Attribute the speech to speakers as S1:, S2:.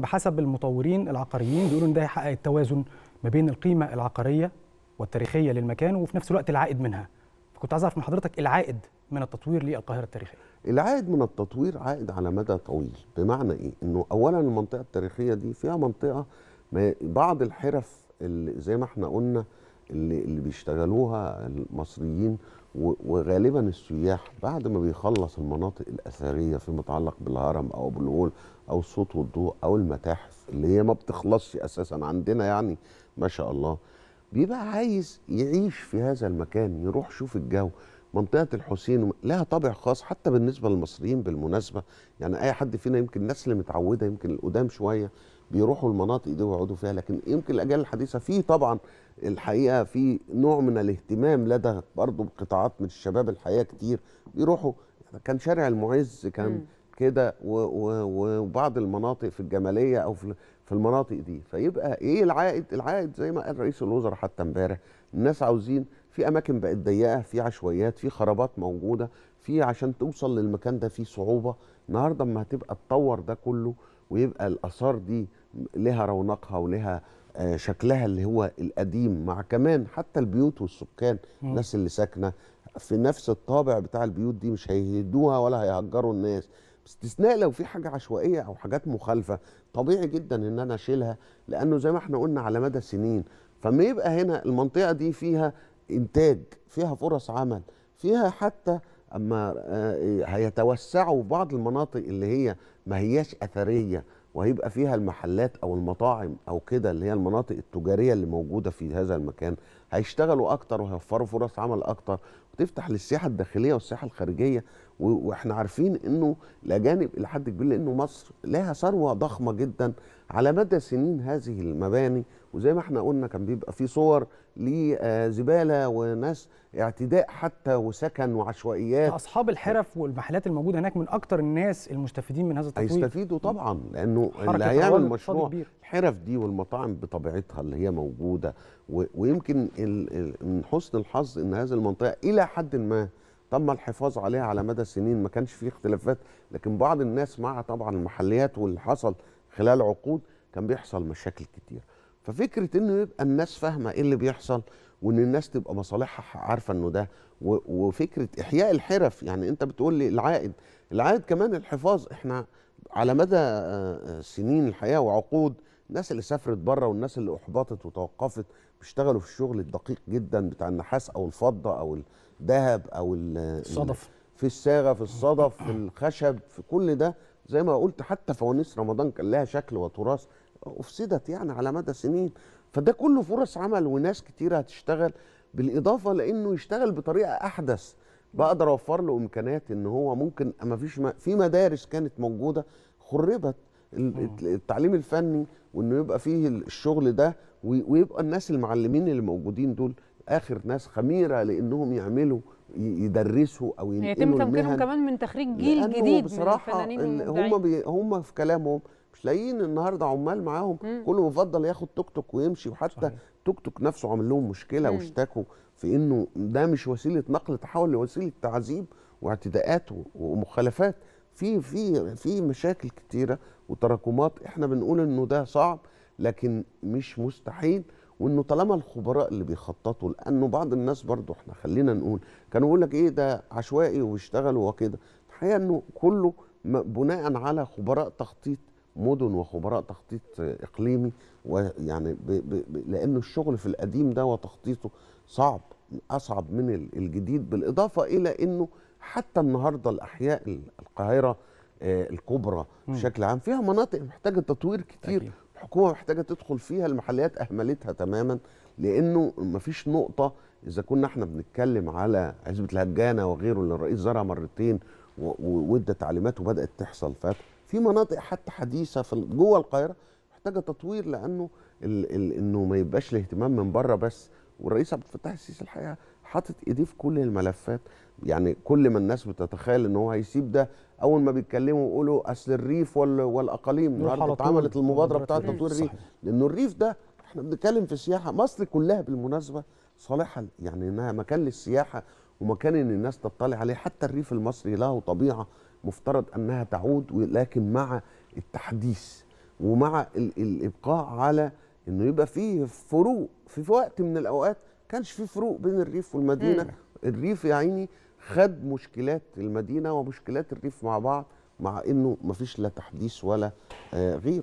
S1: بحسب المطورين العقاريين بيقولوا ان ده هيحقق التوازن ما بين القيمه العقاريه والتاريخيه للمكان وفي نفس الوقت العائد منها فكنت عايز اعرف من حضرتك العائد من التطوير للقاهره التاريخيه العائد من التطوير عائد على مدى طويل بمعنى ايه انه اولا المنطقه التاريخيه دي فيها منطقه بعض الحرف اللي زي ما احنا قلنا اللي اللي بيشتغلوها المصريين وغالبا السياح بعد ما بيخلص المناطق الاثريه فيما يتعلق بالهرم او بالهول او الصوت والضوء او المتاحف اللي هي ما بتخلصش اساسا عندنا يعني ما شاء الله بيبقى عايز يعيش في هذا المكان يروح شوف الجو منطقه الحسين لها طابع خاص حتى بالنسبه للمصريين بالمناسبه يعني اي حد فينا يمكن الناس اللي متعوده يمكن القدام شويه بيروحوا المناطق دي ويقعدوا فيها لكن يمكن الاجيال الحديثه في طبعا الحقيقه في نوع من الاهتمام لدى برضه قطاعات من الشباب الحقيقه كتير بيروحوا كان شارع المعز كان كده وبعض المناطق في الجماليه او في في المناطق دي فيبقى ايه العائد العائد زي ما قال رئيس الوزراء حتى امبارح الناس عاوزين في اماكن بقت ضيقه في عشوائيات في خرابات موجوده في عشان توصل للمكان ده في صعوبه النهارده اما هتبقى تطور ده كله ويبقى الاثار دي لها رونقها ولها آه، شكلها اللي هو القديم مع كمان حتى البيوت والسكان الناس اللي ساكنه في نفس الطابع بتاع البيوت دي مش هيهدوها ولا هيهجروا الناس باستثناء لو في حاجه عشوائيه او حاجات مخالفه طبيعي جدا ان انا اشيلها لانه زي ما احنا قلنا على مدى سنين فما يبقى هنا المنطقه دي فيها انتاج فيها فرص عمل فيها حتى اما آه، إيه، هيتوسعوا في بعض المناطق اللي هي ما هياش اثريه وهيبقى فيها المحلات او المطاعم او كده اللي هي المناطق التجاريه اللي موجوده في هذا المكان هيشتغلوا اكتر وهيوفروا فرص عمل اكتر وتفتح للسياحه الداخليه والسياحه الخارجيه واحنا عارفين انه الاجانب الى حد كبير لانه مصر لها ثروه ضخمه جدا على مدى سنين هذه المباني وزي ما احنا قلنا كان بيبقى في صور لزباله وناس اعتداء حتى وسكن وعشوائيات اصحاب الحرف والمحلات الموجوده هناك من اكتر الناس المستفيدين من هذا التطوير هيستفيدوا طبعا لانه اللي هيعمل مشروع الحرف دي والمطاعم بطبيعتها اللي هي موجوده ويمكن من حسن الحظ ان هذه المنطقه الى حد ما تم الحفاظ عليها على مدى سنين ما كانش فيه اختلافات لكن بعض الناس مع طبعا المحليات واللي حصل خلال عقود كان بيحصل مشاكل كتير ففكره انه يبقى الناس فاهمه ايه اللي بيحصل وان الناس تبقى مصالحها عارفه انه ده وفكره احياء الحرف يعني انت بتقول لي العائد العائد كمان الحفاظ احنا على مدى آه، آه، سنين الحياه وعقود الناس اللي سافرت بره والناس اللي احبطت وتوقفت بيشتغلوا في الشغل الدقيق جدا بتاع النحاس او الفضه او الذهب او الصدف في الصاغه في الصدف في الخشب في كل ده زي ما قلت حتى فوانيس رمضان كان لها شكل وتراث افسدت يعني على مدى سنين فده كله فرص عمل وناس كتيره هتشتغل بالاضافه لانه يشتغل بطريقه احدث بقدر اوفر له امكانيات ان هو ممكن اما فيش ما في مدارس كانت موجوده خربت التعليم الفني وانه يبقى فيه الشغل ده ويبقى الناس المعلمين اللي موجودين دول اخر ناس خميره لانهم يعملوا يدرسوا او ينقلوا يتم تمكينهم كمان من تخريج جيل جديد بصراحه من هم بي هم في كلامهم مش لاقيين النهارده عمال معاهم كله مفضل ياخد توك توك ويمشي وحتى توك توك نفسه عامل لهم مشكله واشتكوا في انه ده مش وسيله نقل تحول لوسيله تعذيب واعتداءات ومخالفات في في في مشاكل كتيره وتراكمات احنا بنقول انه ده صعب لكن مش مستحيل وانه طالما الخبراء اللي بيخططوا لانه بعض الناس برضو احنا خلينا نقول كانوا يقول لك ايه ده عشوائي وبيشتغلوا وكده الحقيقه انه كله بناء على خبراء تخطيط مدن وخبراء تخطيط اقليمي ويعني لانه الشغل في القديم ده وتخطيطه صعب اصعب من الجديد بالاضافه الى انه حتى النهارده الاحياء القاهره آه، الكبرى بشكل عام فيها مناطق محتاجه تطوير كتير الحكومه محتاجه تدخل فيها المحليات اهملتها تماما لانه مفيش نقطه اذا كنا احنا بنتكلم على عزبه الهجانه وغيره اللي الرئيس زرع مرتين وادى تعليمات وبدات تحصل ففي مناطق حتى حديثه في جوه القاهره محتاجه تطوير لانه انه ما يبقاش الاهتمام من بره بس والرئيس عبد الفتاح السيسي الحقيقه حاطط ايديه في كل الملفات يعني كل ما الناس بتتخيل ان هو هيسيب ده اول ما بيتكلموا يقولوا اصل الريف والاقاليم اتعملت المبادره بتاعه تطوير الريف لانه الريف ده احنا بنتكلم في السياحه مصر كلها بالمناسبه صالحه يعني انها مكان للسياحه ومكان ان الناس تطلع عليه حتى الريف المصري له طبيعه مفترض انها تعود ولكن مع التحديث ومع الابقاء على انه يبقى فيه فروق في وقت من الاوقات كانش فيه فروق بين الريف والمدينه مم. الريف يعني خد مشكلات المدينه ومشكلات الريف مع بعض مع انه مفيش لا تحديث ولا غير آه، غيره